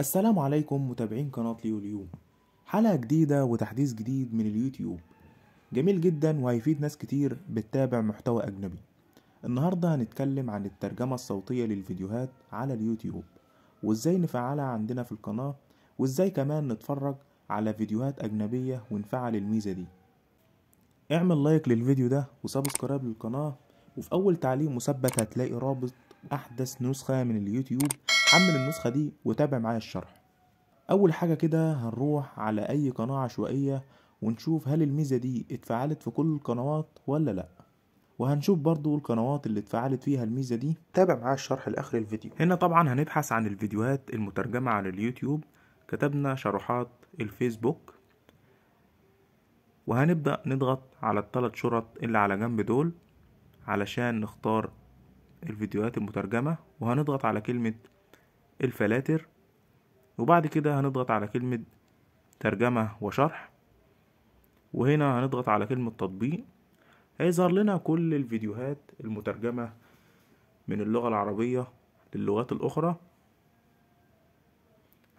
السلام عليكم متابعين قناة ليو اليوم حلقة جديدة وتحديث جديد من اليوتيوب جميل جدا وهيفيد ناس كتير بتتابع محتوى أجنبي النهاردة هنتكلم عن الترجمة الصوتية للفيديوهات على اليوتيوب وازاي نفعلها عندنا في القناة وازاي كمان نتفرج على فيديوهات أجنبية ونفعل الميزة دي اعمل لايك للفيديو ده وسبسكرايب للقناة وفي أول تعليق مثبت هتلاقي رابط أحدث نسخة من اليوتيوب حمل النسخة دي وتابع معايا الشرح أول حاجة كده هنروح على أي قناة عشوائية ونشوف هل الميزة دي اتفعلت في كل القنوات ولا لأ وهنشوف برضو القنوات اللي اتفعلت فيها الميزة دي تابع معايا الشرح لآخر الفيديو هنا طبعا هنبحث عن الفيديوهات المترجمة على اليوتيوب كتبنا شروحات الفيسبوك وهنبدأ نضغط على الثلاث شرط اللي على جنب دول علشان نختار الفيديوهات المترجمة وهنضغط على كلمة الفلاتر وبعد كده هنضغط على كلمة ترجمة وشرح وهنا هنضغط على كلمة تطبيق هيظهر لنا كل الفيديوهات المترجمة من اللغة العربية للغات الأخرى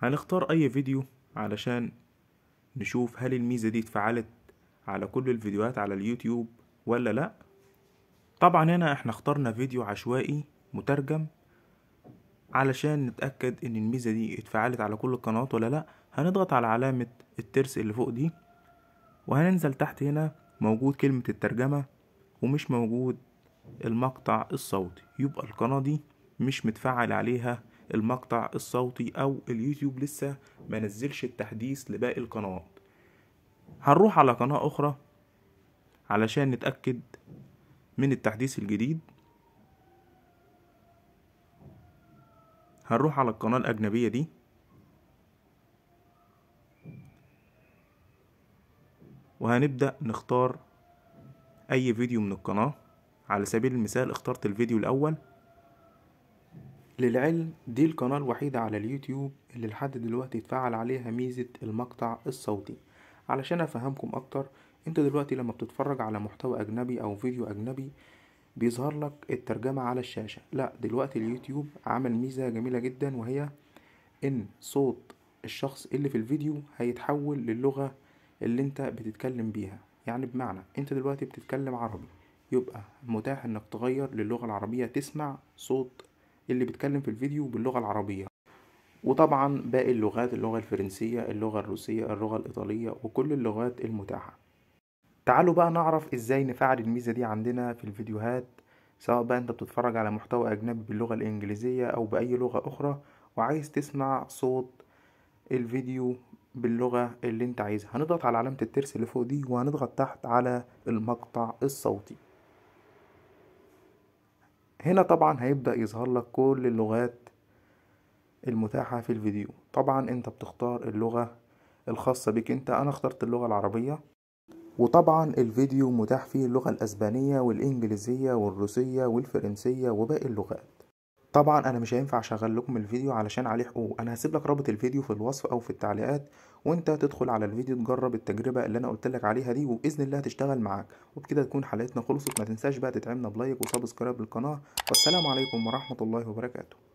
هنختار أي فيديو علشان نشوف هل الميزة دي اتفعلت على كل الفيديوهات على اليوتيوب ولا لأ طبعا هنا احنا اخترنا فيديو عشوائي مترجم علشان نتأكد ان الميزة دي اتفعلت على كل القنوات ولا لا هنضغط على علامة الترس اللي فوق دي وهننزل تحت هنا موجود كلمة الترجمة ومش موجود المقطع الصوتي يبقى القناة دي مش متفعل عليها المقطع الصوتي او اليوتيوب لسه ما نزلش التحديث لباقي القنوات هنروح على قناة اخرى علشان نتأكد من التحديث الجديد هنروح على القناة الأجنبية دي وهنبدأ نختار أي فيديو من القناة على سبيل المثال اخترت الفيديو الأول للعلم دي القناة الوحيدة على اليوتيوب اللي لحد دلوقتي اتفعل عليها ميزة المقطع الصوتي علشان أفهمكم أكتر انت دلوقتي لما بتتفرج على محتوى أجنبي أو فيديو أجنبي بيظهر لك الترجمة على الشاشة لا دلوقتي اليوتيوب عمل ميزة جميلة جدا وهي ان صوت الشخص اللي في الفيديو هيتحول للغة اللي انت بتتكلم بيها يعني بمعنى انت دلوقتي بتتكلم عربي يبقى متاح انك تغير للغة العربية تسمع صوت اللي بيتكلم في الفيديو باللغة العربية وطبعا باقي اللغات اللغة الفرنسية اللغة الروسية اللغة الإيطالية وكل اللغات المتاحة تعالوا بقى نعرف ازاي نفعل الميزة دي عندنا في الفيديوهات سواء بقى انت بتتفرج على محتوى اجنبي باللغة الانجليزية او باي لغة اخرى وعايز تسمع صوت الفيديو باللغة اللي انت عايزها هنضغط على علامة الترس اللي فوق دي وهنضغط تحت على المقطع الصوتي هنا طبعا هيبدأ يظهر لك كل اللغات المتاحة في الفيديو طبعا انت بتختار اللغة الخاصة بك انت انا اخترت اللغة العربية وطبعا الفيديو متاح فيه اللغة الأسبانية والإنجليزية والروسية والفرنسية وباقي اللغات طبعا انا مش هينفع اشغل لكم الفيديو علشان عليه حقوق انا هسيب لك رابط الفيديو في الوصف او في التعليقات وانت تدخل على الفيديو تجرب التجربه اللي انا قلت لك عليها دي وباذن الله هتشتغل معاك وبكده تكون حلقتنا خلصت ما تنساش بقى تدعمنا بلايك وسبسكرايب للقناه والسلام عليكم ورحمه الله وبركاته